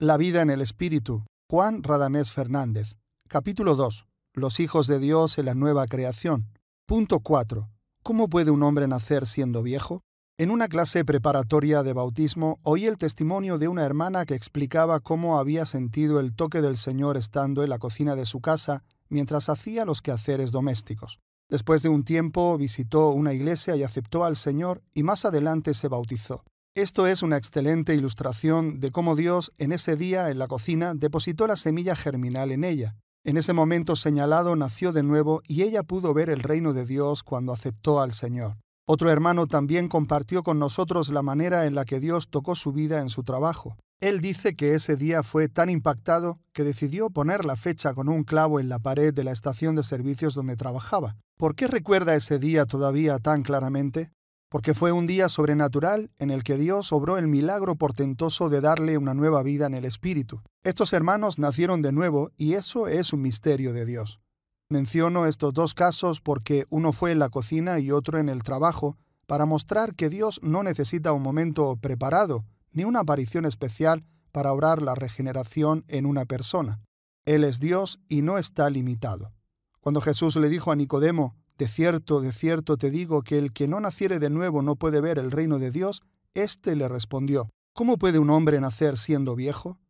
La vida en el Espíritu. Juan Radamés Fernández. Capítulo 2. Los hijos de Dios en la nueva creación. Punto 4. ¿Cómo puede un hombre nacer siendo viejo? En una clase preparatoria de bautismo oí el testimonio de una hermana que explicaba cómo había sentido el toque del Señor estando en la cocina de su casa mientras hacía los quehaceres domésticos. Después de un tiempo visitó una iglesia y aceptó al Señor y más adelante se bautizó. Esto es una excelente ilustración de cómo Dios en ese día en la cocina depositó la semilla germinal en ella. En ese momento señalado nació de nuevo y ella pudo ver el reino de Dios cuando aceptó al Señor. Otro hermano también compartió con nosotros la manera en la que Dios tocó su vida en su trabajo. Él dice que ese día fue tan impactado que decidió poner la fecha con un clavo en la pared de la estación de servicios donde trabajaba. ¿Por qué recuerda ese día todavía tan claramente? porque fue un día sobrenatural en el que Dios obró el milagro portentoso de darle una nueva vida en el Espíritu. Estos hermanos nacieron de nuevo y eso es un misterio de Dios. Menciono estos dos casos porque uno fue en la cocina y otro en el trabajo, para mostrar que Dios no necesita un momento preparado ni una aparición especial para obrar la regeneración en una persona. Él es Dios y no está limitado. Cuando Jesús le dijo a Nicodemo, de cierto, de cierto te digo que el que no naciere de nuevo no puede ver el reino de Dios. éste le respondió, ¿Cómo puede un hombre nacer siendo viejo?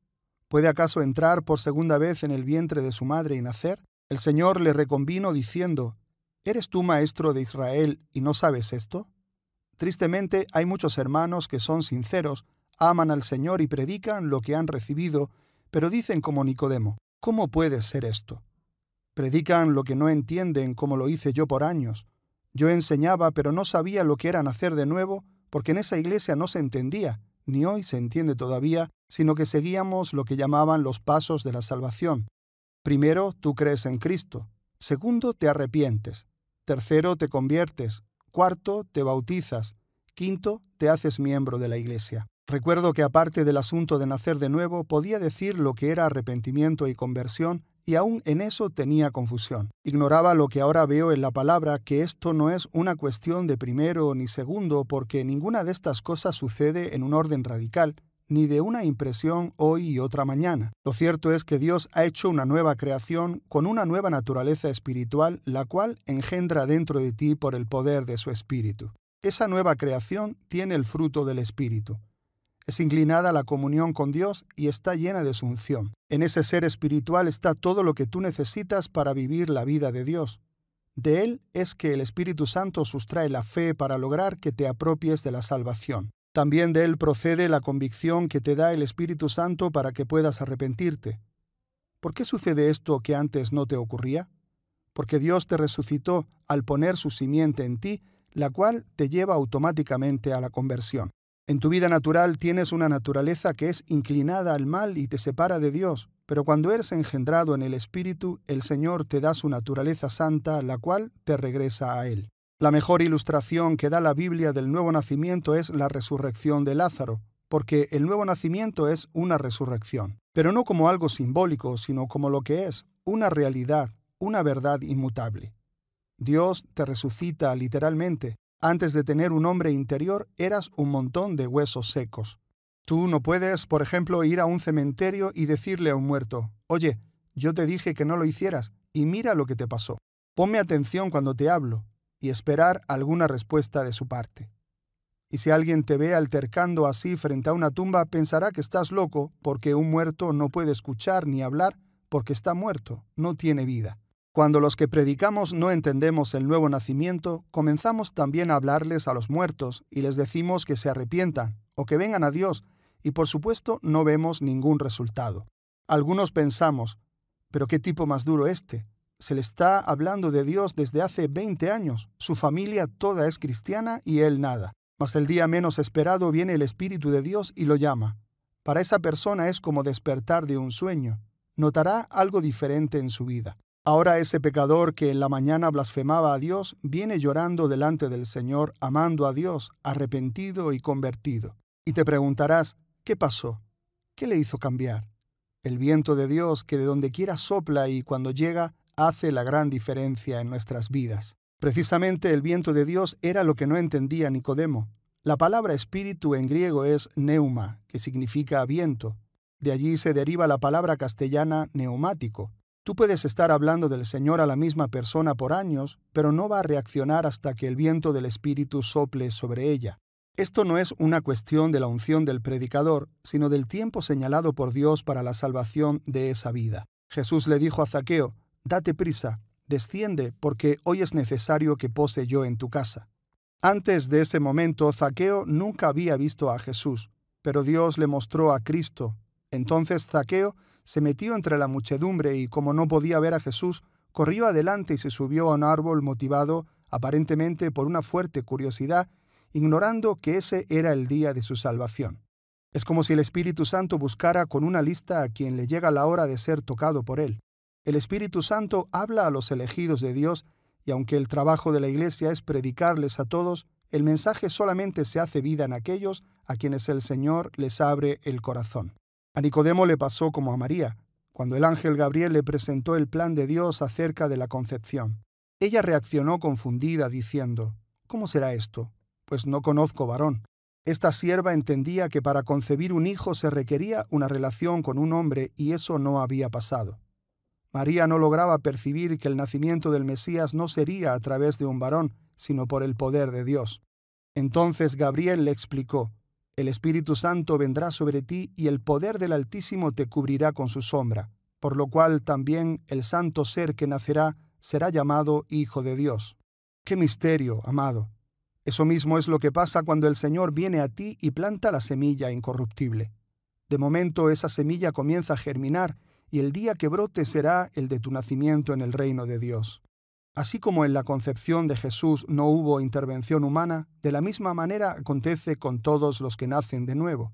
¿Puede acaso entrar por segunda vez en el vientre de su madre y nacer? El Señor le reconvino diciendo, ¿Eres tú maestro de Israel y no sabes esto? Tristemente hay muchos hermanos que son sinceros, aman al Señor y predican lo que han recibido, pero dicen como Nicodemo, ¿cómo puede ser esto? Predican lo que no entienden como lo hice yo por años. Yo enseñaba, pero no sabía lo que era nacer de nuevo, porque en esa iglesia no se entendía, ni hoy se entiende todavía, sino que seguíamos lo que llamaban los pasos de la salvación. Primero, tú crees en Cristo. Segundo, te arrepientes. Tercero, te conviertes. Cuarto, te bautizas. Quinto, te haces miembro de la Iglesia. Recuerdo que aparte del asunto de nacer de nuevo, podía decir lo que era arrepentimiento y conversión, y aún en eso tenía confusión. Ignoraba lo que ahora veo en la palabra, que esto no es una cuestión de primero ni segundo, porque ninguna de estas cosas sucede en un orden radical, ni de una impresión hoy y otra mañana. Lo cierto es que Dios ha hecho una nueva creación con una nueva naturaleza espiritual, la cual engendra dentro de ti por el poder de su espíritu. Esa nueva creación tiene el fruto del espíritu es inclinada a la comunión con Dios y está llena de su unción. En ese ser espiritual está todo lo que tú necesitas para vivir la vida de Dios. De él es que el Espíritu Santo sustrae la fe para lograr que te apropies de la salvación. También de él procede la convicción que te da el Espíritu Santo para que puedas arrepentirte. ¿Por qué sucede esto que antes no te ocurría? Porque Dios te resucitó al poner su simiente en ti, la cual te lleva automáticamente a la conversión. En tu vida natural tienes una naturaleza que es inclinada al mal y te separa de Dios, pero cuando eres engendrado en el Espíritu, el Señor te da su naturaleza santa, la cual te regresa a Él. La mejor ilustración que da la Biblia del nuevo nacimiento es la resurrección de Lázaro, porque el nuevo nacimiento es una resurrección, pero no como algo simbólico, sino como lo que es, una realidad, una verdad inmutable. Dios te resucita literalmente, antes de tener un hombre interior, eras un montón de huesos secos. Tú no puedes, por ejemplo, ir a un cementerio y decirle a un muerto, oye, yo te dije que no lo hicieras, y mira lo que te pasó. Ponme atención cuando te hablo, y esperar alguna respuesta de su parte. Y si alguien te ve altercando así frente a una tumba, pensará que estás loco porque un muerto no puede escuchar ni hablar porque está muerto, no tiene vida. Cuando los que predicamos no entendemos el nuevo nacimiento, comenzamos también a hablarles a los muertos y les decimos que se arrepientan o que vengan a Dios, y por supuesto no vemos ningún resultado. Algunos pensamos, pero qué tipo más duro este. Se le está hablando de Dios desde hace 20 años, su familia toda es cristiana y él nada. Mas el día menos esperado viene el Espíritu de Dios y lo llama. Para esa persona es como despertar de un sueño. Notará algo diferente en su vida. Ahora ese pecador que en la mañana blasfemaba a Dios viene llorando delante del Señor, amando a Dios, arrepentido y convertido. Y te preguntarás, ¿qué pasó? ¿Qué le hizo cambiar? El viento de Dios que de donde quiera sopla y cuando llega hace la gran diferencia en nuestras vidas. Precisamente el viento de Dios era lo que no entendía Nicodemo. La palabra espíritu en griego es neuma, que significa viento. De allí se deriva la palabra castellana neumático, Tú puedes estar hablando del Señor a la misma persona por años, pero no va a reaccionar hasta que el viento del Espíritu sople sobre ella. Esto no es una cuestión de la unción del predicador, sino del tiempo señalado por Dios para la salvación de esa vida. Jesús le dijo a Zaqueo, Date prisa, desciende, porque hoy es necesario que pose yo en tu casa. Antes de ese momento, Zaqueo nunca había visto a Jesús, pero Dios le mostró a Cristo. Entonces Zaqueo se metió entre la muchedumbre y, como no podía ver a Jesús, corrió adelante y se subió a un árbol motivado aparentemente por una fuerte curiosidad, ignorando que ese era el día de su salvación. Es como si el Espíritu Santo buscara con una lista a quien le llega la hora de ser tocado por él. El Espíritu Santo habla a los elegidos de Dios y aunque el trabajo de la Iglesia es predicarles a todos, el mensaje solamente se hace vida en aquellos a quienes el Señor les abre el corazón. A Nicodemo le pasó como a María, cuando el ángel Gabriel le presentó el plan de Dios acerca de la concepción. Ella reaccionó confundida, diciendo, ¿Cómo será esto? Pues no conozco varón. Esta sierva entendía que para concebir un hijo se requería una relación con un hombre y eso no había pasado. María no lograba percibir que el nacimiento del Mesías no sería a través de un varón, sino por el poder de Dios. Entonces Gabriel le explicó, el Espíritu Santo vendrá sobre ti y el poder del Altísimo te cubrirá con su sombra, por lo cual también el santo ser que nacerá será llamado Hijo de Dios. ¡Qué misterio, amado! Eso mismo es lo que pasa cuando el Señor viene a ti y planta la semilla incorruptible. De momento esa semilla comienza a germinar y el día que brote será el de tu nacimiento en el reino de Dios. Así como en la concepción de Jesús no hubo intervención humana, de la misma manera acontece con todos los que nacen de nuevo.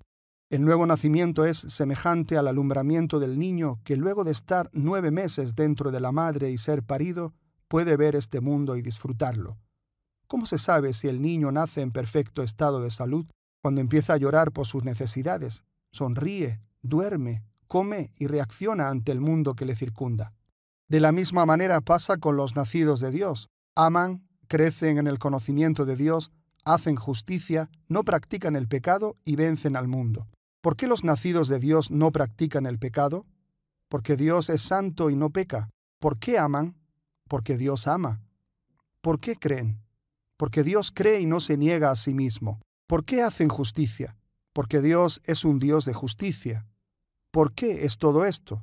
El nuevo nacimiento es semejante al alumbramiento del niño que luego de estar nueve meses dentro de la madre y ser parido, puede ver este mundo y disfrutarlo. ¿Cómo se sabe si el niño nace en perfecto estado de salud cuando empieza a llorar por sus necesidades, sonríe, duerme, come y reacciona ante el mundo que le circunda? De la misma manera pasa con los nacidos de Dios. Aman, crecen en el conocimiento de Dios, hacen justicia, no practican el pecado y vencen al mundo. ¿Por qué los nacidos de Dios no practican el pecado? Porque Dios es santo y no peca. ¿Por qué aman? Porque Dios ama. ¿Por qué creen? Porque Dios cree y no se niega a sí mismo. ¿Por qué hacen justicia? Porque Dios es un Dios de justicia. ¿Por qué es todo esto?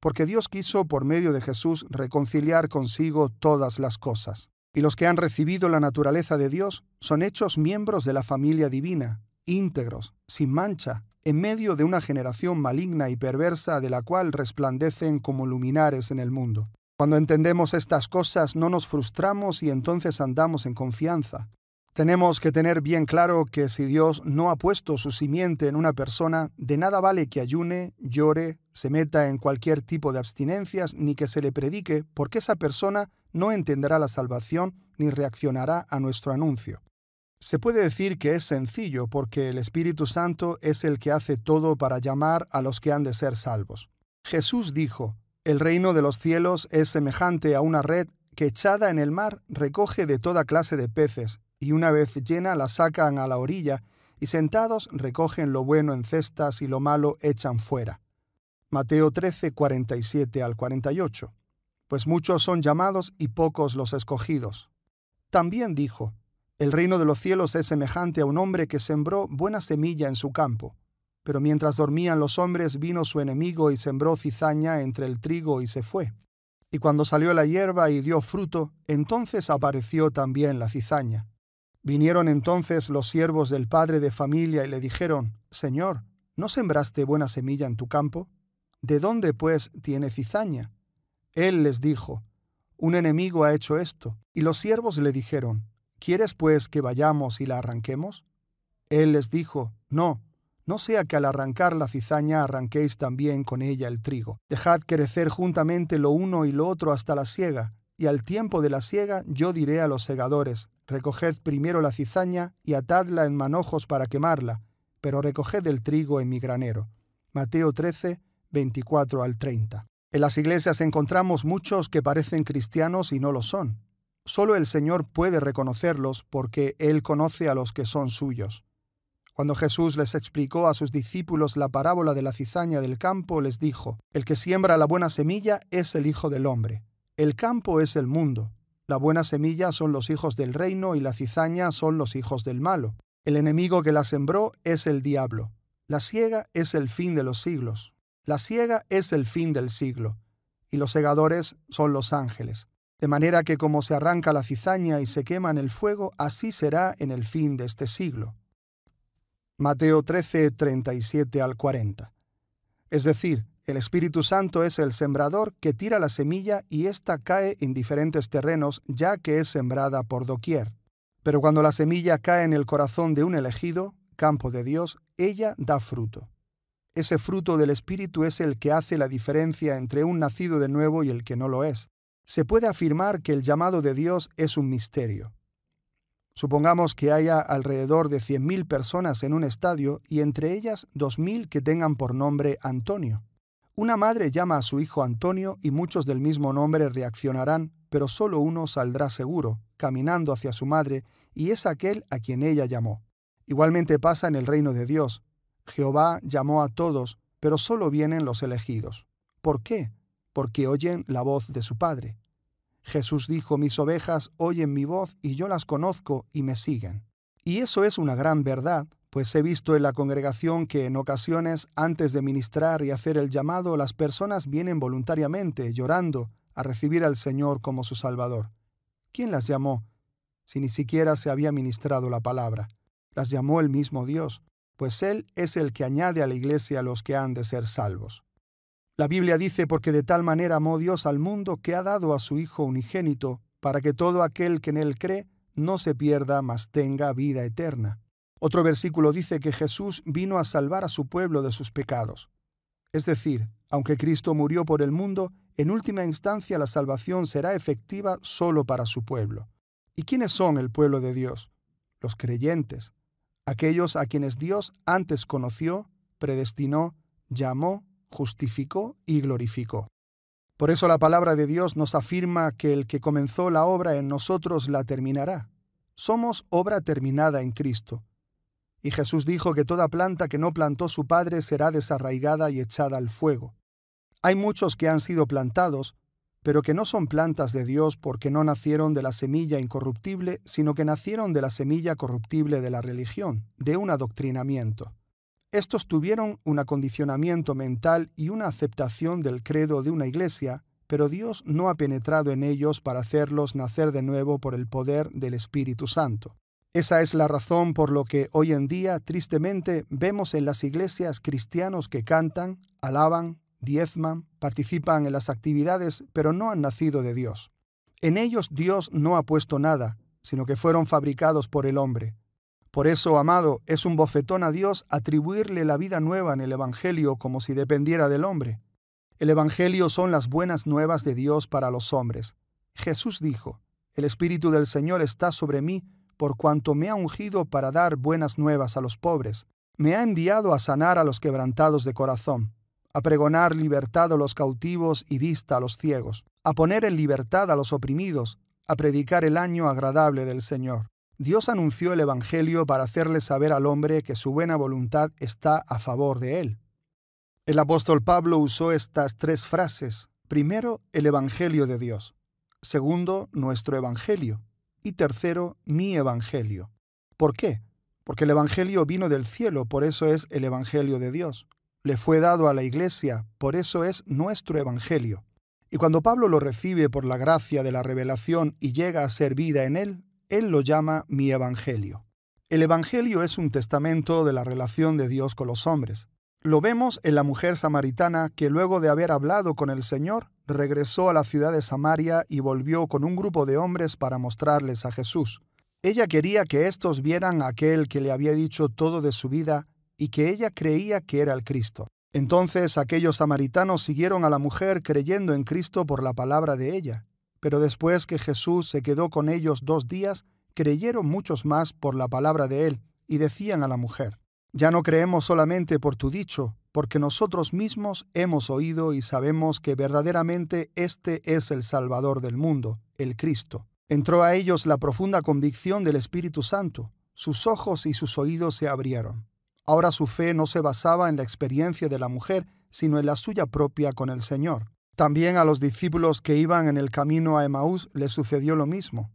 porque Dios quiso por medio de Jesús reconciliar consigo todas las cosas. Y los que han recibido la naturaleza de Dios son hechos miembros de la familia divina, íntegros, sin mancha, en medio de una generación maligna y perversa de la cual resplandecen como luminares en el mundo. Cuando entendemos estas cosas no nos frustramos y entonces andamos en confianza. Tenemos que tener bien claro que si Dios no ha puesto su simiente en una persona, de nada vale que ayune, llore, se meta en cualquier tipo de abstinencias ni que se le predique, porque esa persona no entenderá la salvación ni reaccionará a nuestro anuncio. Se puede decir que es sencillo porque el Espíritu Santo es el que hace todo para llamar a los que han de ser salvos. Jesús dijo, El reino de los cielos es semejante a una red que echada en el mar recoge de toda clase de peces, y una vez llena la sacan a la orilla y sentados recogen lo bueno en cestas y lo malo echan fuera. Mateo 13, 47 al 48. Pues muchos son llamados y pocos los escogidos. También dijo, El reino de los cielos es semejante a un hombre que sembró buena semilla en su campo. Pero mientras dormían los hombres vino su enemigo y sembró cizaña entre el trigo y se fue. Y cuando salió la hierba y dio fruto, entonces apareció también la cizaña. Vinieron entonces los siervos del padre de familia y le dijeron, Señor, ¿no sembraste buena semilla en tu campo? ¿De dónde, pues, tiene cizaña? Él les dijo, Un enemigo ha hecho esto. Y los siervos le dijeron, ¿Quieres, pues, que vayamos y la arranquemos? Él les dijo, No, no sea que al arrancar la cizaña arranquéis también con ella el trigo. Dejad crecer juntamente lo uno y lo otro hasta la siega, y al tiempo de la siega yo diré a los segadores, Recoged primero la cizaña y atadla en manojos para quemarla, pero recoged el trigo en mi granero. Mateo 13, 24 al 30. En las iglesias encontramos muchos que parecen cristianos y no lo son. Solo el Señor puede reconocerlos porque Él conoce a los que son suyos. Cuando Jesús les explicó a sus discípulos la parábola de la cizaña del campo, les dijo, El que siembra la buena semilla es el Hijo del Hombre. El campo es el mundo. La buena semilla son los hijos del reino y la cizaña son los hijos del malo. El enemigo que la sembró es el diablo. La siega es el fin de los siglos. La siega es el fin del siglo. Y los segadores son los ángeles. De manera que como se arranca la cizaña y se quema en el fuego, así será en el fin de este siglo. Mateo 13, 37 al 40. Es decir, el Espíritu Santo es el sembrador que tira la semilla y ésta cae en diferentes terrenos ya que es sembrada por doquier. Pero cuando la semilla cae en el corazón de un elegido, campo de Dios, ella da fruto. Ese fruto del Espíritu es el que hace la diferencia entre un nacido de nuevo y el que no lo es. Se puede afirmar que el llamado de Dios es un misterio. Supongamos que haya alrededor de 100.000 personas en un estadio y entre ellas 2.000 que tengan por nombre Antonio. Una madre llama a su hijo Antonio y muchos del mismo nombre reaccionarán, pero solo uno saldrá seguro, caminando hacia su madre, y es aquel a quien ella llamó. Igualmente pasa en el reino de Dios. Jehová llamó a todos, pero solo vienen los elegidos. ¿Por qué? Porque oyen la voz de su Padre. Jesús dijo, mis ovejas oyen mi voz y yo las conozco y me siguen. Y eso es una gran verdad, pues he visto en la congregación que en ocasiones antes de ministrar y hacer el llamado las personas vienen voluntariamente, llorando, a recibir al Señor como su Salvador. ¿Quién las llamó? Si ni siquiera se había ministrado la palabra. Las llamó el mismo Dios, pues Él es el que añade a la iglesia a los que han de ser salvos. La Biblia dice porque de tal manera amó Dios al mundo que ha dado a su Hijo unigénito, para que todo aquel que en Él cree no se pierda, mas tenga vida eterna. Otro versículo dice que Jesús vino a salvar a su pueblo de sus pecados. Es decir, aunque Cristo murió por el mundo, en última instancia la salvación será efectiva solo para su pueblo. ¿Y quiénes son el pueblo de Dios? Los creyentes, aquellos a quienes Dios antes conoció, predestinó, llamó, justificó y glorificó. Por eso la palabra de Dios nos afirma que el que comenzó la obra en nosotros la terminará. Somos obra terminada en Cristo, y Jesús dijo que toda planta que no plantó su Padre será desarraigada y echada al fuego. Hay muchos que han sido plantados, pero que no son plantas de Dios porque no nacieron de la semilla incorruptible, sino que nacieron de la semilla corruptible de la religión, de un adoctrinamiento. Estos tuvieron un acondicionamiento mental y una aceptación del credo de una iglesia, pero Dios no ha penetrado en ellos para hacerlos nacer de nuevo por el poder del Espíritu Santo. Esa es la razón por lo que hoy en día tristemente vemos en las iglesias cristianos que cantan, alaban, diezman, participan en las actividades, pero no han nacido de Dios. En ellos Dios no ha puesto nada, sino que fueron fabricados por el hombre. Por eso, amado, es un bofetón a Dios atribuirle la vida nueva en el Evangelio como si dependiera del hombre. El Evangelio son las buenas nuevas de Dios para los hombres. Jesús dijo, El Espíritu del Señor está sobre mí por cuanto me ha ungido para dar buenas nuevas a los pobres, me ha enviado a sanar a los quebrantados de corazón, a pregonar libertad a los cautivos y vista a los ciegos, a poner en libertad a los oprimidos, a predicar el año agradable del Señor. Dios anunció el Evangelio para hacerle saber al hombre que su buena voluntad está a favor de él. El apóstol Pablo usó estas tres frases. Primero, el Evangelio de Dios. Segundo, nuestro Evangelio y tercero, mi Evangelio. ¿Por qué? Porque el Evangelio vino del cielo, por eso es el Evangelio de Dios. Le fue dado a la Iglesia, por eso es nuestro Evangelio. Y cuando Pablo lo recibe por la gracia de la revelación y llega a ser vida en él, él lo llama mi Evangelio. El Evangelio es un testamento de la relación de Dios con los hombres. Lo vemos en la mujer samaritana que luego de haber hablado con el Señor, regresó a la ciudad de Samaria y volvió con un grupo de hombres para mostrarles a Jesús. Ella quería que éstos vieran a aquel que le había dicho todo de su vida y que ella creía que era el Cristo. Entonces aquellos samaritanos siguieron a la mujer creyendo en Cristo por la palabra de ella, pero después que Jesús se quedó con ellos dos días, creyeron muchos más por la palabra de él, y decían a la mujer, ya no creemos solamente por tu dicho, porque nosotros mismos hemos oído y sabemos que verdaderamente este es el Salvador del mundo, el Cristo. Entró a ellos la profunda convicción del Espíritu Santo, sus ojos y sus oídos se abrieron. Ahora su fe no se basaba en la experiencia de la mujer, sino en la suya propia con el Señor. También a los discípulos que iban en el camino a Emaús les sucedió lo mismo.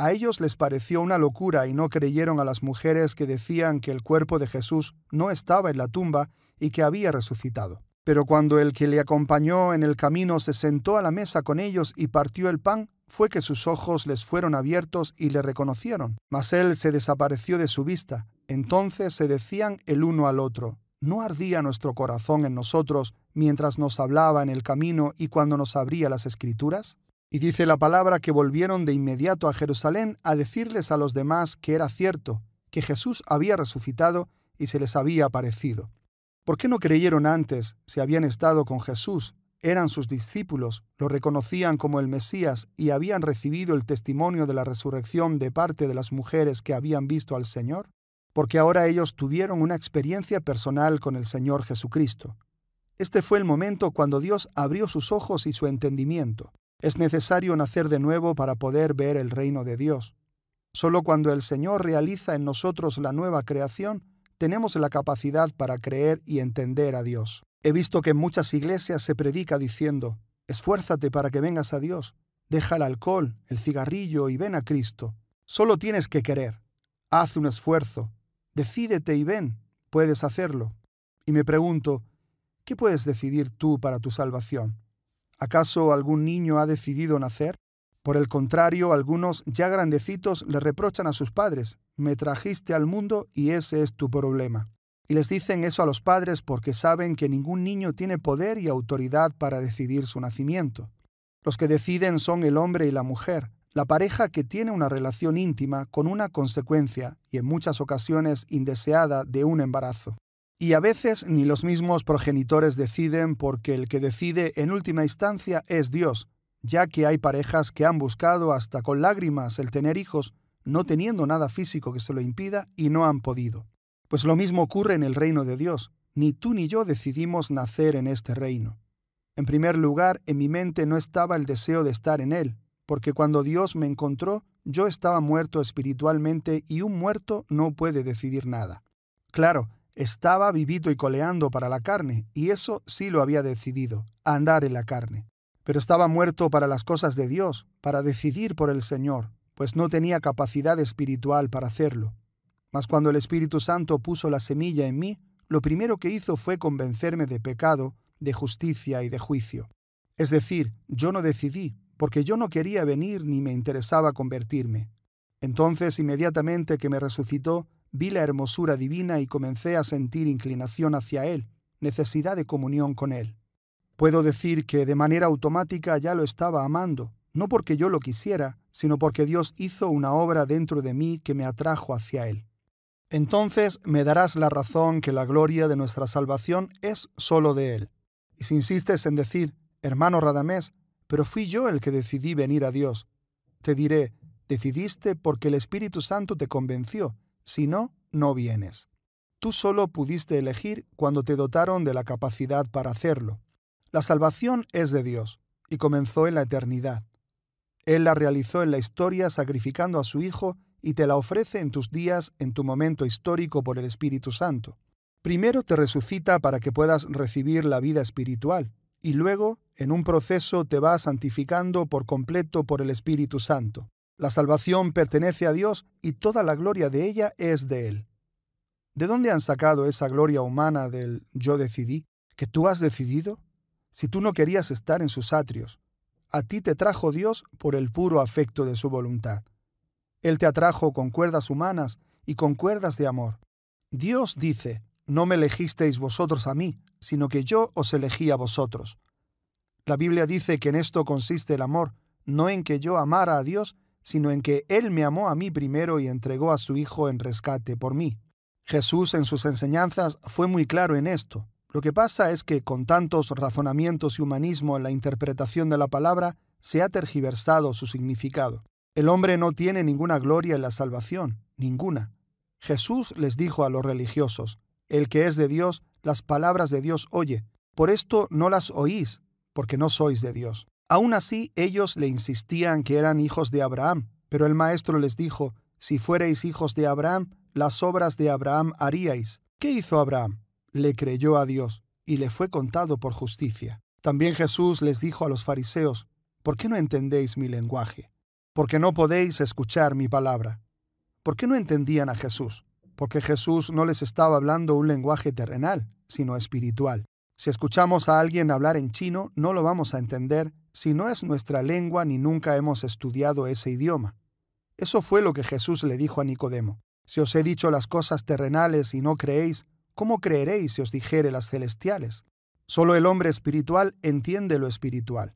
A ellos les pareció una locura y no creyeron a las mujeres que decían que el cuerpo de Jesús no estaba en la tumba y que había resucitado. Pero cuando el que le acompañó en el camino se sentó a la mesa con ellos y partió el pan, fue que sus ojos les fueron abiertos y le reconocieron. Mas él se desapareció de su vista. Entonces se decían el uno al otro, ¿no ardía nuestro corazón en nosotros mientras nos hablaba en el camino y cuando nos abría las escrituras? Y dice la palabra que volvieron de inmediato a Jerusalén a decirles a los demás que era cierto, que Jesús había resucitado y se les había aparecido. ¿Por qué no creyeron antes si habían estado con Jesús, eran sus discípulos, lo reconocían como el Mesías y habían recibido el testimonio de la resurrección de parte de las mujeres que habían visto al Señor? Porque ahora ellos tuvieron una experiencia personal con el Señor Jesucristo. Este fue el momento cuando Dios abrió sus ojos y su entendimiento, es necesario nacer de nuevo para poder ver el reino de Dios. Solo cuando el Señor realiza en nosotros la nueva creación, tenemos la capacidad para creer y entender a Dios. He visto que en muchas iglesias se predica diciendo, esfuérzate para que vengas a Dios, deja el alcohol, el cigarrillo y ven a Cristo. Solo tienes que querer. Haz un esfuerzo. Decídete y ven. Puedes hacerlo. Y me pregunto, ¿qué puedes decidir tú para tu salvación? ¿Acaso algún niño ha decidido nacer? Por el contrario, algunos ya grandecitos le reprochan a sus padres, me trajiste al mundo y ese es tu problema. Y les dicen eso a los padres porque saben que ningún niño tiene poder y autoridad para decidir su nacimiento. Los que deciden son el hombre y la mujer, la pareja que tiene una relación íntima con una consecuencia, y en muchas ocasiones indeseada, de un embarazo. Y a veces ni los mismos progenitores deciden porque el que decide en última instancia es Dios, ya que hay parejas que han buscado hasta con lágrimas el tener hijos, no teniendo nada físico que se lo impida y no han podido. Pues lo mismo ocurre en el reino de Dios. Ni tú ni yo decidimos nacer en este reino. En primer lugar, en mi mente no estaba el deseo de estar en él, porque cuando Dios me encontró, yo estaba muerto espiritualmente y un muerto no puede decidir nada. Claro, estaba vivido y coleando para la carne, y eso sí lo había decidido, andar en la carne. Pero estaba muerto para las cosas de Dios, para decidir por el Señor, pues no tenía capacidad espiritual para hacerlo. Mas cuando el Espíritu Santo puso la semilla en mí, lo primero que hizo fue convencerme de pecado, de justicia y de juicio. Es decir, yo no decidí, porque yo no quería venir ni me interesaba convertirme. Entonces, inmediatamente que me resucitó, Vi la hermosura divina y comencé a sentir inclinación hacia Él, necesidad de comunión con Él. Puedo decir que de manera automática ya lo estaba amando, no porque yo lo quisiera, sino porque Dios hizo una obra dentro de mí que me atrajo hacia Él. Entonces me darás la razón que la gloria de nuestra salvación es sólo de Él. Y si insistes en decir, hermano Radamés, pero fui yo el que decidí venir a Dios, te diré, decidiste porque el Espíritu Santo te convenció, si no, no vienes. Tú solo pudiste elegir cuando te dotaron de la capacidad para hacerlo. La salvación es de Dios, y comenzó en la eternidad. Él la realizó en la historia sacrificando a su Hijo y te la ofrece en tus días, en tu momento histórico por el Espíritu Santo. Primero te resucita para que puedas recibir la vida espiritual, y luego, en un proceso, te va santificando por completo por el Espíritu Santo. La salvación pertenece a Dios y toda la gloria de ella es de Él. ¿De dónde han sacado esa gloria humana del yo decidí? ¿Que tú has decidido? Si tú no querías estar en sus atrios, a ti te trajo Dios por el puro afecto de su voluntad. Él te atrajo con cuerdas humanas y con cuerdas de amor. Dios dice, no me elegisteis vosotros a mí, sino que yo os elegí a vosotros. La Biblia dice que en esto consiste el amor, no en que yo amara a Dios, sino en que Él me amó a mí primero y entregó a su Hijo en rescate por mí. Jesús en sus enseñanzas fue muy claro en esto. Lo que pasa es que con tantos razonamientos y humanismo en la interpretación de la palabra, se ha tergiversado su significado. El hombre no tiene ninguna gloria en la salvación, ninguna. Jesús les dijo a los religiosos, El que es de Dios, las palabras de Dios oye, por esto no las oís, porque no sois de Dios. Aún así, ellos le insistían que eran hijos de Abraham, pero el maestro les dijo, Si fuereis hijos de Abraham, las obras de Abraham haríais. ¿Qué hizo Abraham? Le creyó a Dios, y le fue contado por justicia. También Jesús les dijo a los fariseos, ¿Por qué no entendéis mi lenguaje? Porque no podéis escuchar mi palabra. ¿Por qué no entendían a Jesús? Porque Jesús no les estaba hablando un lenguaje terrenal, sino espiritual. Si escuchamos a alguien hablar en chino, no lo vamos a entender si no es nuestra lengua ni nunca hemos estudiado ese idioma? Eso fue lo que Jesús le dijo a Nicodemo. Si os he dicho las cosas terrenales y no creéis, ¿cómo creeréis si os dijere las celestiales? Solo el hombre espiritual entiende lo espiritual.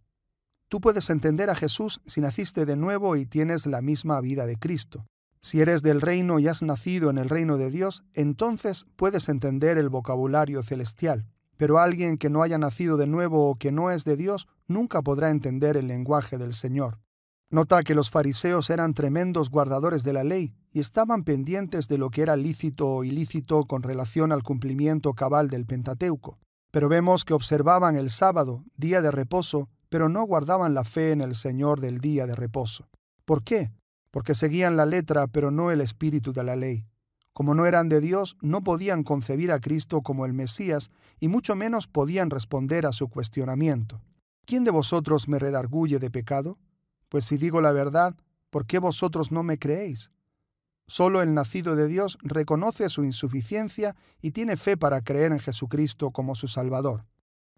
Tú puedes entender a Jesús si naciste de nuevo y tienes la misma vida de Cristo. Si eres del reino y has nacido en el reino de Dios, entonces puedes entender el vocabulario celestial. Pero alguien que no haya nacido de nuevo o que no es de Dios nunca podrá entender el lenguaje del Señor. Nota que los fariseos eran tremendos guardadores de la ley y estaban pendientes de lo que era lícito o ilícito con relación al cumplimiento cabal del Pentateuco. Pero vemos que observaban el sábado, día de reposo, pero no guardaban la fe en el Señor del día de reposo. ¿Por qué? Porque seguían la letra, pero no el espíritu de la ley. Como no eran de Dios, no podían concebir a Cristo como el Mesías y mucho menos podían responder a su cuestionamiento. ¿quién de vosotros me redarguye de pecado? Pues si digo la verdad, ¿por qué vosotros no me creéis? Solo el nacido de Dios reconoce su insuficiencia y tiene fe para creer en Jesucristo como su Salvador.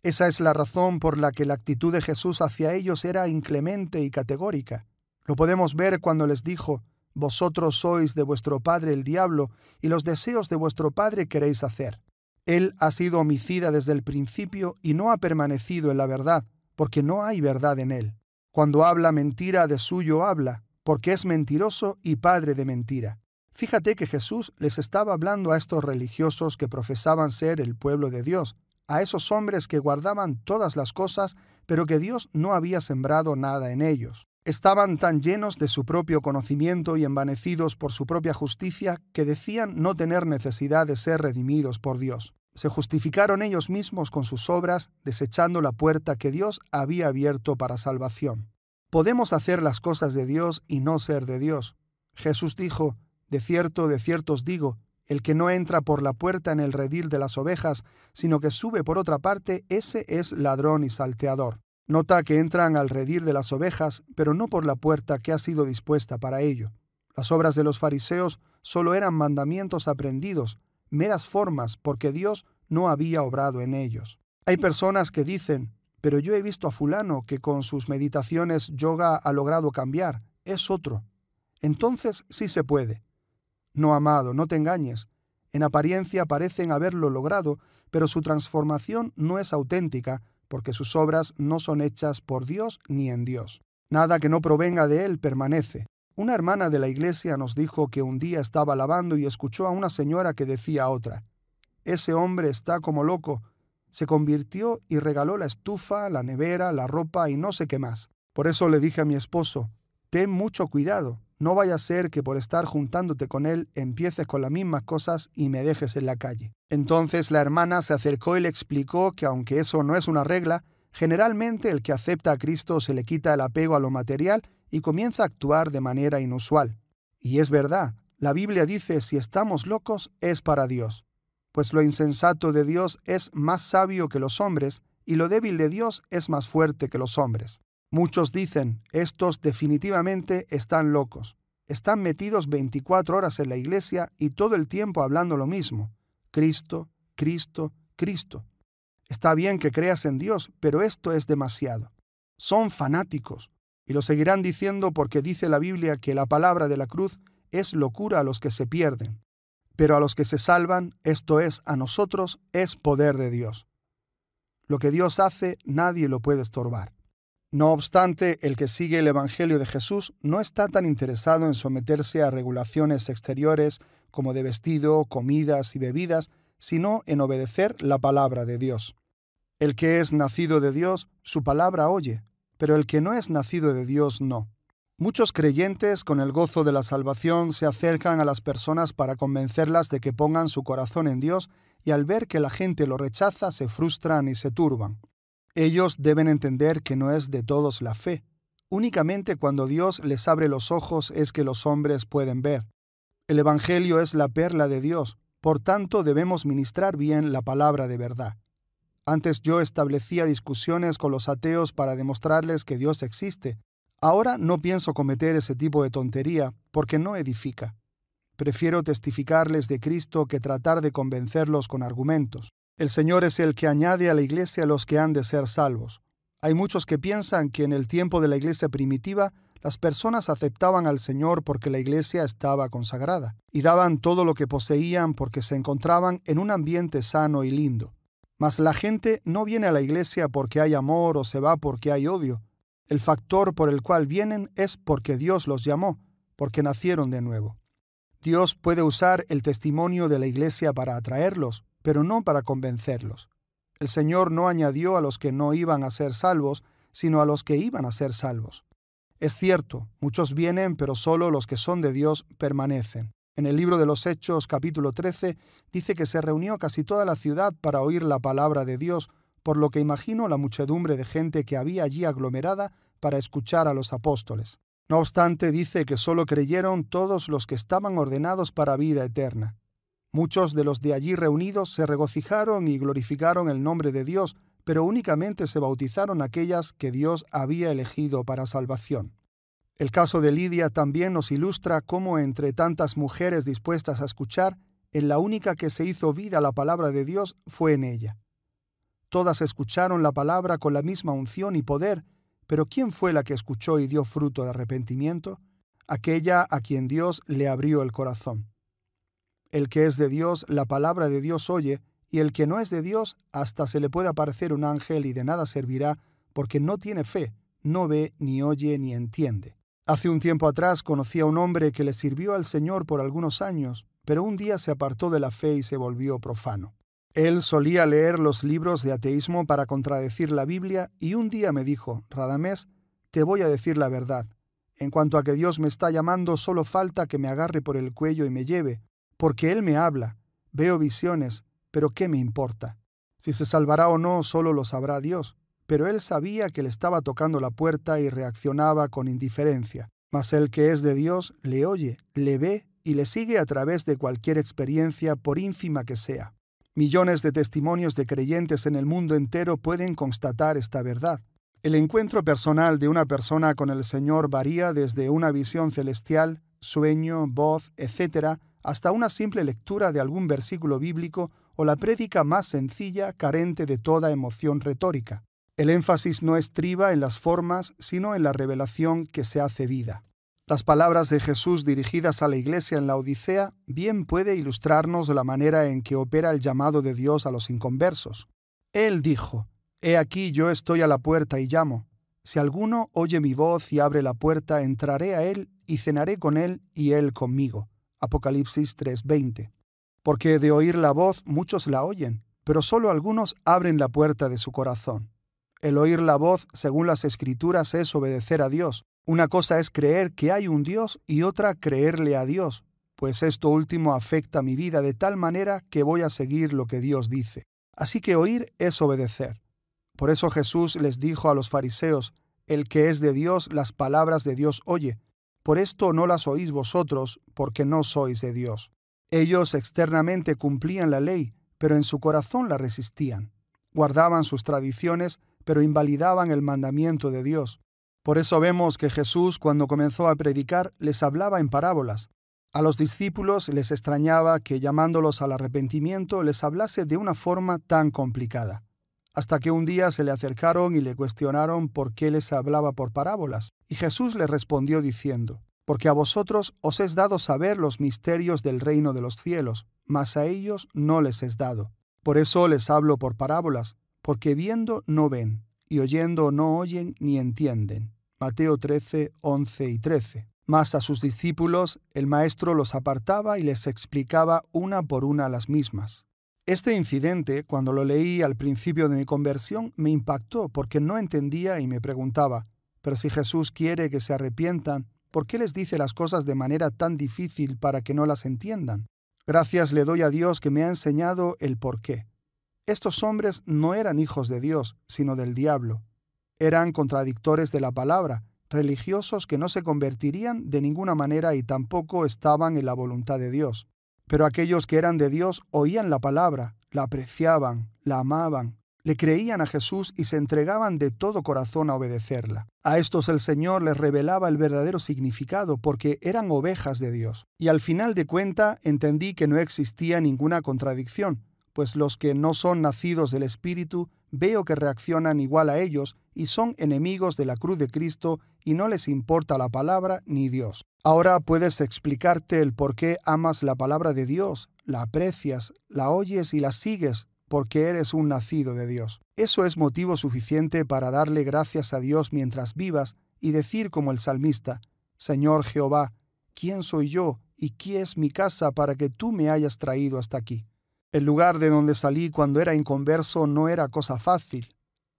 Esa es la razón por la que la actitud de Jesús hacia ellos era inclemente y categórica. Lo podemos ver cuando les dijo, Vosotros sois de vuestro padre el diablo, y los deseos de vuestro padre queréis hacer. Él ha sido homicida desde el principio y no ha permanecido en la verdad, porque no hay verdad en él. Cuando habla mentira, de suyo habla, porque es mentiroso y padre de mentira. Fíjate que Jesús les estaba hablando a estos religiosos que profesaban ser el pueblo de Dios, a esos hombres que guardaban todas las cosas, pero que Dios no había sembrado nada en ellos. Estaban tan llenos de su propio conocimiento y envanecidos por su propia justicia que decían no tener necesidad de ser redimidos por Dios. Se justificaron ellos mismos con sus obras, desechando la puerta que Dios había abierto para salvación. Podemos hacer las cosas de Dios y no ser de Dios. Jesús dijo, De cierto, de cierto os digo, el que no entra por la puerta en el redil de las ovejas, sino que sube por otra parte, ese es ladrón y salteador. Nota que entran al redil de las ovejas, pero no por la puerta que ha sido dispuesta para ello. Las obras de los fariseos solo eran mandamientos aprendidos, meras formas porque Dios no había obrado en ellos. Hay personas que dicen, pero yo he visto a fulano que con sus meditaciones yoga ha logrado cambiar, es otro. Entonces sí se puede. No, amado, no te engañes. En apariencia parecen haberlo logrado, pero su transformación no es auténtica, porque sus obras no son hechas por Dios ni en Dios. Nada que no provenga de Él permanece. Una hermana de la iglesia nos dijo que un día estaba lavando y escuchó a una señora que decía otra, Ese hombre está como loco. Se convirtió y regaló la estufa, la nevera, la ropa y no sé qué más. Por eso le dije a mi esposo, Ten mucho cuidado, no vaya a ser que por estar juntándote con él empieces con las mismas cosas y me dejes en la calle. Entonces la hermana se acercó y le explicó que aunque eso no es una regla, generalmente el que acepta a Cristo se le quita el apego a lo material y comienza a actuar de manera inusual. Y es verdad, la Biblia dice si estamos locos es para Dios, pues lo insensato de Dios es más sabio que los hombres y lo débil de Dios es más fuerte que los hombres. Muchos dicen, estos definitivamente están locos. Están metidos 24 horas en la iglesia y todo el tiempo hablando lo mismo. Cristo, Cristo, Cristo. Está bien que creas en Dios, pero esto es demasiado. Son fanáticos, y lo seguirán diciendo porque dice la Biblia que la palabra de la cruz es locura a los que se pierden, pero a los que se salvan, esto es, a nosotros, es poder de Dios. Lo que Dios hace, nadie lo puede estorbar. No obstante, el que sigue el Evangelio de Jesús no está tan interesado en someterse a regulaciones exteriores como de vestido, comidas y bebidas, sino en obedecer la palabra de Dios. El que es nacido de Dios, su palabra oye, pero el que no es nacido de Dios no. Muchos creyentes con el gozo de la salvación se acercan a las personas para convencerlas de que pongan su corazón en Dios y al ver que la gente lo rechaza se frustran y se turban. Ellos deben entender que no es de todos la fe. Únicamente cuando Dios les abre los ojos es que los hombres pueden ver. El Evangelio es la perla de Dios, por tanto debemos ministrar bien la palabra de verdad. Antes yo establecía discusiones con los ateos para demostrarles que Dios existe. Ahora no pienso cometer ese tipo de tontería porque no edifica. Prefiero testificarles de Cristo que tratar de convencerlos con argumentos. El Señor es el que añade a la iglesia los que han de ser salvos. Hay muchos que piensan que en el tiempo de la iglesia primitiva las personas aceptaban al Señor porque la iglesia estaba consagrada, y daban todo lo que poseían porque se encontraban en un ambiente sano y lindo. Mas la gente no viene a la iglesia porque hay amor o se va porque hay odio. El factor por el cual vienen es porque Dios los llamó, porque nacieron de nuevo. Dios puede usar el testimonio de la iglesia para atraerlos, pero no para convencerlos. El Señor no añadió a los que no iban a ser salvos, sino a los que iban a ser salvos. Es cierto, muchos vienen, pero solo los que son de Dios permanecen. En el libro de los Hechos capítulo 13 dice que se reunió casi toda la ciudad para oír la palabra de Dios, por lo que imagino la muchedumbre de gente que había allí aglomerada para escuchar a los apóstoles. No obstante, dice que solo creyeron todos los que estaban ordenados para vida eterna. Muchos de los de allí reunidos se regocijaron y glorificaron el nombre de Dios, pero únicamente se bautizaron aquellas que Dios había elegido para salvación. El caso de Lidia también nos ilustra cómo entre tantas mujeres dispuestas a escuchar, en la única que se hizo vida la palabra de Dios fue en ella. Todas escucharon la palabra con la misma unción y poder, pero ¿quién fue la que escuchó y dio fruto de arrepentimiento? Aquella a quien Dios le abrió el corazón. El que es de Dios, la palabra de Dios oye, y el que no es de Dios, hasta se le puede aparecer un ángel y de nada servirá, porque no tiene fe, no ve, ni oye, ni entiende. Hace un tiempo atrás conocí a un hombre que le sirvió al Señor por algunos años, pero un día se apartó de la fe y se volvió profano. Él solía leer los libros de ateísmo para contradecir la Biblia y un día me dijo, Radamés, te voy a decir la verdad. En cuanto a que Dios me está llamando, solo falta que me agarre por el cuello y me lleve, porque Él me habla, veo visiones, pero ¿qué me importa? Si se salvará o no, solo lo sabrá Dios pero él sabía que le estaba tocando la puerta y reaccionaba con indiferencia. Mas el que es de Dios le oye, le ve y le sigue a través de cualquier experiencia, por ínfima que sea. Millones de testimonios de creyentes en el mundo entero pueden constatar esta verdad. El encuentro personal de una persona con el Señor varía desde una visión celestial, sueño, voz, etc., hasta una simple lectura de algún versículo bíblico o la prédica más sencilla, carente de toda emoción retórica. El énfasis no estriba en las formas, sino en la revelación que se hace vida. Las palabras de Jesús dirigidas a la iglesia en la Odisea bien puede ilustrarnos la manera en que opera el llamado de Dios a los inconversos. Él dijo, He aquí yo estoy a la puerta y llamo. Si alguno oye mi voz y abre la puerta, entraré a él y cenaré con él y él conmigo. Apocalipsis 3:20. Porque de oír la voz muchos la oyen, pero solo algunos abren la puerta de su corazón. El oír la voz, según las escrituras, es obedecer a Dios. Una cosa es creer que hay un Dios y otra creerle a Dios, pues esto último afecta mi vida de tal manera que voy a seguir lo que Dios dice. Así que oír es obedecer. Por eso Jesús les dijo a los fariseos, El que es de Dios las palabras de Dios oye. Por esto no las oís vosotros, porque no sois de Dios. Ellos externamente cumplían la ley, pero en su corazón la resistían. Guardaban sus tradiciones, pero invalidaban el mandamiento de Dios. Por eso vemos que Jesús, cuando comenzó a predicar, les hablaba en parábolas. A los discípulos les extrañaba que, llamándolos al arrepentimiento, les hablase de una forma tan complicada. Hasta que un día se le acercaron y le cuestionaron por qué les hablaba por parábolas. Y Jesús les respondió diciendo, Porque a vosotros os es dado saber los misterios del reino de los cielos, mas a ellos no les es dado. Por eso les hablo por parábolas, porque viendo no ven, y oyendo no oyen ni entienden. Mateo 13, 11 y 13. Mas a sus discípulos el maestro los apartaba y les explicaba una por una las mismas. Este incidente, cuando lo leí al principio de mi conversión, me impactó porque no entendía y me preguntaba, pero si Jesús quiere que se arrepientan, ¿por qué les dice las cosas de manera tan difícil para que no las entiendan? Gracias le doy a Dios que me ha enseñado el por qué. Estos hombres no eran hijos de Dios, sino del diablo. Eran contradictores de la palabra, religiosos que no se convertirían de ninguna manera y tampoco estaban en la voluntad de Dios. Pero aquellos que eran de Dios oían la palabra, la apreciaban, la amaban, le creían a Jesús y se entregaban de todo corazón a obedecerla. A estos el Señor les revelaba el verdadero significado porque eran ovejas de Dios. Y al final de cuenta entendí que no existía ninguna contradicción, pues los que no son nacidos del Espíritu veo que reaccionan igual a ellos y son enemigos de la cruz de Cristo y no les importa la palabra ni Dios. Ahora puedes explicarte el por qué amas la palabra de Dios, la aprecias, la oyes y la sigues, porque eres un nacido de Dios. Eso es motivo suficiente para darle gracias a Dios mientras vivas y decir como el salmista, Señor Jehová, ¿quién soy yo y qué es mi casa para que tú me hayas traído hasta aquí? El lugar de donde salí cuando era inconverso no era cosa fácil.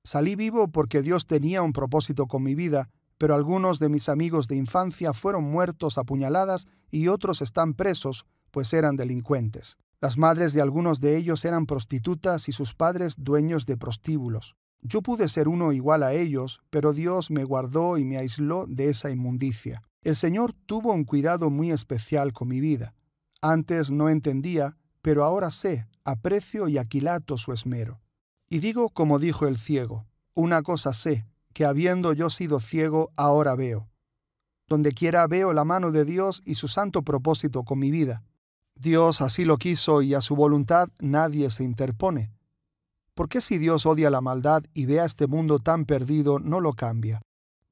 Salí vivo porque Dios tenía un propósito con mi vida, pero algunos de mis amigos de infancia fueron muertos a puñaladas y otros están presos, pues eran delincuentes. Las madres de algunos de ellos eran prostitutas y sus padres dueños de prostíbulos. Yo pude ser uno igual a ellos, pero Dios me guardó y me aisló de esa inmundicia. El Señor tuvo un cuidado muy especial con mi vida. Antes no entendía, pero ahora sé, aprecio y aquilato su esmero. Y digo como dijo el ciego, una cosa sé, que habiendo yo sido ciego, ahora veo. Donde quiera veo la mano de Dios y su santo propósito con mi vida. Dios así lo quiso y a su voluntad nadie se interpone. ¿Por qué si Dios odia la maldad y ve a este mundo tan perdido, no lo cambia?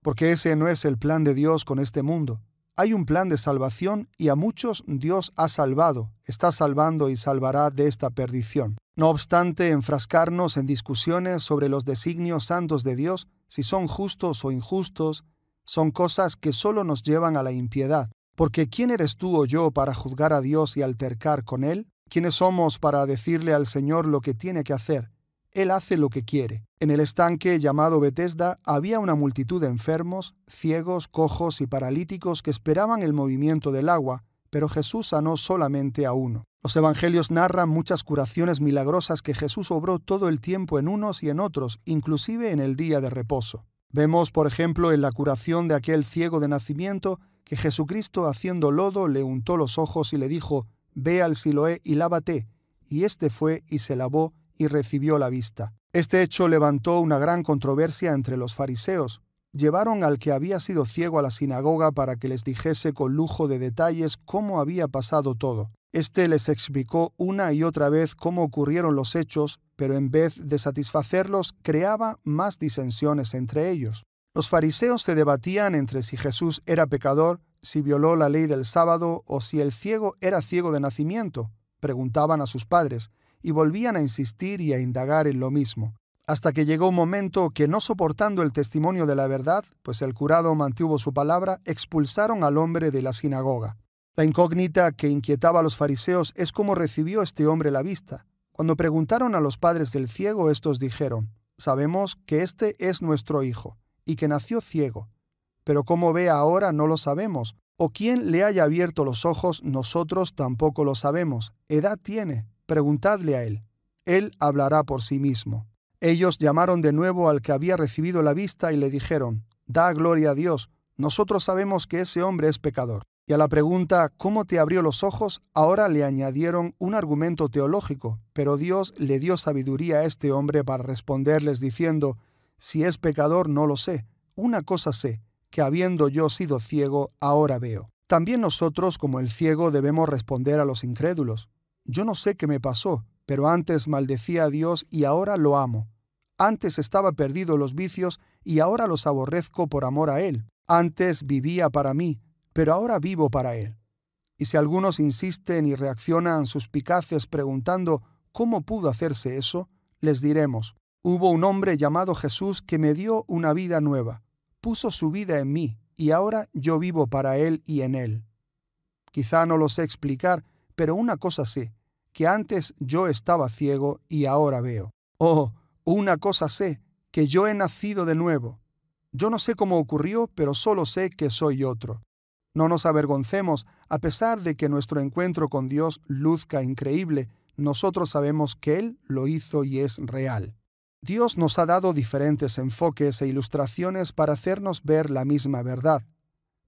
Porque ese no es el plan de Dios con este mundo. Hay un plan de salvación y a muchos Dios ha salvado, está salvando y salvará de esta perdición. No obstante, enfrascarnos en discusiones sobre los designios santos de Dios, si son justos o injustos, son cosas que solo nos llevan a la impiedad. Porque ¿quién eres tú o yo para juzgar a Dios y altercar con Él? ¿Quiénes somos para decirle al Señor lo que tiene que hacer? Él hace lo que quiere. En el estanque llamado Bethesda había una multitud de enfermos, ciegos, cojos y paralíticos que esperaban el movimiento del agua, pero Jesús sanó solamente a uno. Los evangelios narran muchas curaciones milagrosas que Jesús obró todo el tiempo en unos y en otros, inclusive en el día de reposo. Vemos, por ejemplo, en la curación de aquel ciego de nacimiento, que Jesucristo haciendo lodo le untó los ojos y le dijo, Ve al Siloé y lávate. Y éste fue y se lavó y recibió la vista. Este hecho levantó una gran controversia entre los fariseos. Llevaron al que había sido ciego a la sinagoga para que les dijese con lujo de detalles cómo había pasado todo. Este les explicó una y otra vez cómo ocurrieron los hechos, pero en vez de satisfacerlos creaba más disensiones entre ellos. Los fariseos se debatían entre si Jesús era pecador, si violó la ley del sábado o si el ciego era ciego de nacimiento. Preguntaban a sus padres, y volvían a insistir y a indagar en lo mismo, hasta que llegó un momento que, no soportando el testimonio de la verdad, pues el curado mantuvo su palabra, expulsaron al hombre de la sinagoga. La incógnita que inquietaba a los fariseos es cómo recibió este hombre la vista. Cuando preguntaron a los padres del ciego, estos dijeron, Sabemos que este es nuestro hijo, y que nació ciego. Pero cómo ve ahora no lo sabemos, o quién le haya abierto los ojos nosotros tampoco lo sabemos. Edad tiene. Preguntadle a él. Él hablará por sí mismo. Ellos llamaron de nuevo al que había recibido la vista y le dijeron, Da gloria a Dios, nosotros sabemos que ese hombre es pecador. Y a la pregunta, ¿cómo te abrió los ojos? Ahora le añadieron un argumento teológico, pero Dios le dio sabiduría a este hombre para responderles diciendo, Si es pecador no lo sé, una cosa sé, que habiendo yo sido ciego, ahora veo. También nosotros, como el ciego, debemos responder a los incrédulos. Yo no sé qué me pasó, pero antes maldecía a Dios y ahora lo amo. Antes estaba perdido los vicios y ahora los aborrezco por amor a Él. Antes vivía para mí, pero ahora vivo para Él. Y si algunos insisten y reaccionan suspicaces preguntando cómo pudo hacerse eso, les diremos, hubo un hombre llamado Jesús que me dio una vida nueva, puso su vida en mí, y ahora yo vivo para Él y en Él. Quizá no lo sé explicar, pero una cosa sé, que antes yo estaba ciego y ahora veo. Oh, una cosa sé, que yo he nacido de nuevo. Yo no sé cómo ocurrió, pero solo sé que soy otro. No nos avergoncemos, a pesar de que nuestro encuentro con Dios luzca increíble, nosotros sabemos que Él lo hizo y es real. Dios nos ha dado diferentes enfoques e ilustraciones para hacernos ver la misma verdad.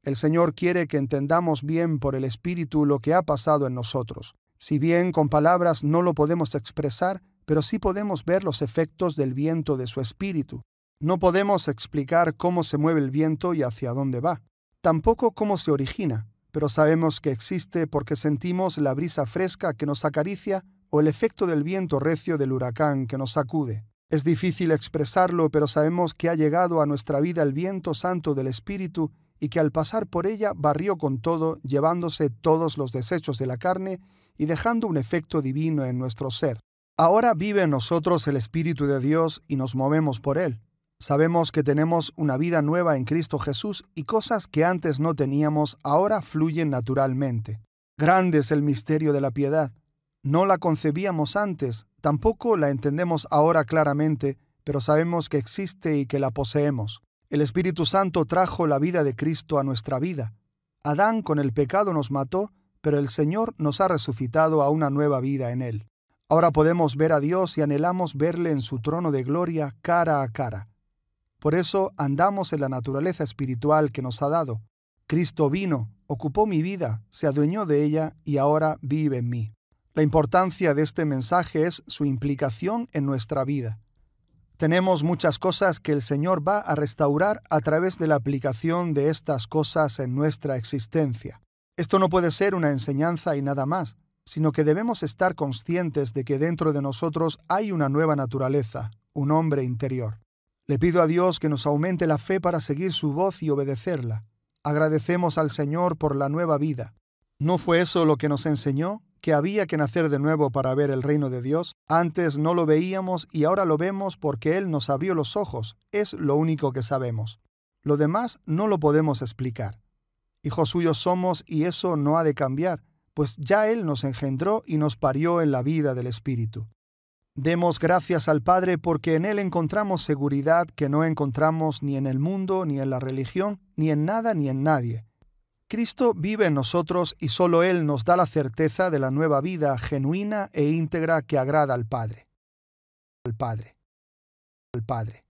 El Señor quiere que entendamos bien por el Espíritu lo que ha pasado en nosotros. Si bien con palabras no lo podemos expresar, pero sí podemos ver los efectos del viento de su Espíritu. No podemos explicar cómo se mueve el viento y hacia dónde va, tampoco cómo se origina, pero sabemos que existe porque sentimos la brisa fresca que nos acaricia o el efecto del viento recio del huracán que nos sacude. Es difícil expresarlo, pero sabemos que ha llegado a nuestra vida el viento santo del Espíritu y que al pasar por ella barrió con todo, llevándose todos los desechos de la carne y dejando un efecto divino en nuestro ser. Ahora vive en nosotros el Espíritu de Dios y nos movemos por Él. Sabemos que tenemos una vida nueva en Cristo Jesús y cosas que antes no teníamos ahora fluyen naturalmente. Grande es el misterio de la piedad. No la concebíamos antes, tampoco la entendemos ahora claramente, pero sabemos que existe y que la poseemos. El Espíritu Santo trajo la vida de Cristo a nuestra vida. Adán con el pecado nos mató, pero el Señor nos ha resucitado a una nueva vida en Él. Ahora podemos ver a Dios y anhelamos verle en su trono de gloria cara a cara. Por eso andamos en la naturaleza espiritual que nos ha dado. Cristo vino, ocupó mi vida, se adueñó de ella y ahora vive en mí. La importancia de este mensaje es su implicación en nuestra vida. Tenemos muchas cosas que el Señor va a restaurar a través de la aplicación de estas cosas en nuestra existencia. Esto no puede ser una enseñanza y nada más, sino que debemos estar conscientes de que dentro de nosotros hay una nueva naturaleza, un hombre interior. Le pido a Dios que nos aumente la fe para seguir su voz y obedecerla. Agradecemos al Señor por la nueva vida. ¿No fue eso lo que nos enseñó? que había que nacer de nuevo para ver el reino de Dios, antes no lo veíamos y ahora lo vemos porque Él nos abrió los ojos, es lo único que sabemos. Lo demás no lo podemos explicar. Hijos suyos somos y eso no ha de cambiar, pues ya Él nos engendró y nos parió en la vida del Espíritu. Demos gracias al Padre porque en Él encontramos seguridad que no encontramos ni en el mundo, ni en la religión, ni en nada, ni en nadie. Cristo vive en nosotros y solo Él nos da la certeza de la nueva vida genuina e íntegra que agrada al Padre. Al Padre. Al Padre.